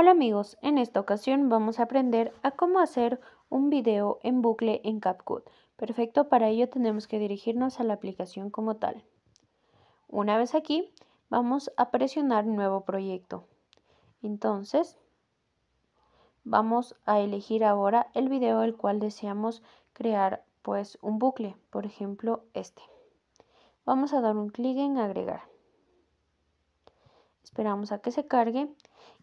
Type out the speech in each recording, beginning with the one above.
Hola amigos, en esta ocasión vamos a aprender a cómo hacer un video en bucle en CapCut. Perfecto, para ello tenemos que dirigirnos a la aplicación como tal. Una vez aquí, vamos a presionar Nuevo proyecto. Entonces, vamos a elegir ahora el video el cual deseamos crear pues un bucle, por ejemplo este. Vamos a dar un clic en agregar. Esperamos a que se cargue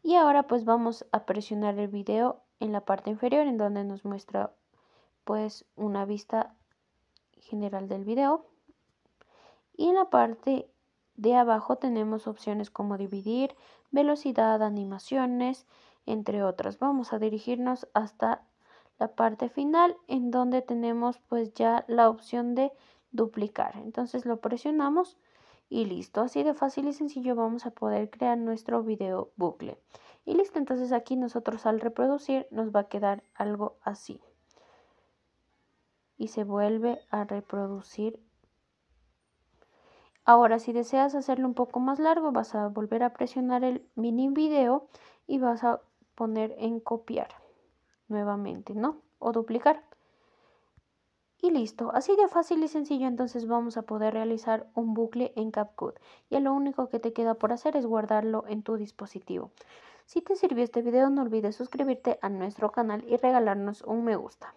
y ahora pues vamos a presionar el video en la parte inferior en donde nos muestra pues una vista general del video. Y en la parte de abajo tenemos opciones como dividir, velocidad, animaciones, entre otras. Vamos a dirigirnos hasta la parte final en donde tenemos pues ya la opción de duplicar. Entonces lo presionamos y listo, así de fácil y sencillo vamos a poder crear nuestro video bucle. Y listo, entonces aquí nosotros al reproducir nos va a quedar algo así. Y se vuelve a reproducir. Ahora si deseas hacerlo un poco más largo vas a volver a presionar el mini video y vas a poner en copiar nuevamente, ¿no? O duplicar. Y listo, así de fácil y sencillo entonces vamos a poder realizar un bucle en CapCut. y lo único que te queda por hacer es guardarlo en tu dispositivo. Si te sirvió este video no olvides suscribirte a nuestro canal y regalarnos un me gusta.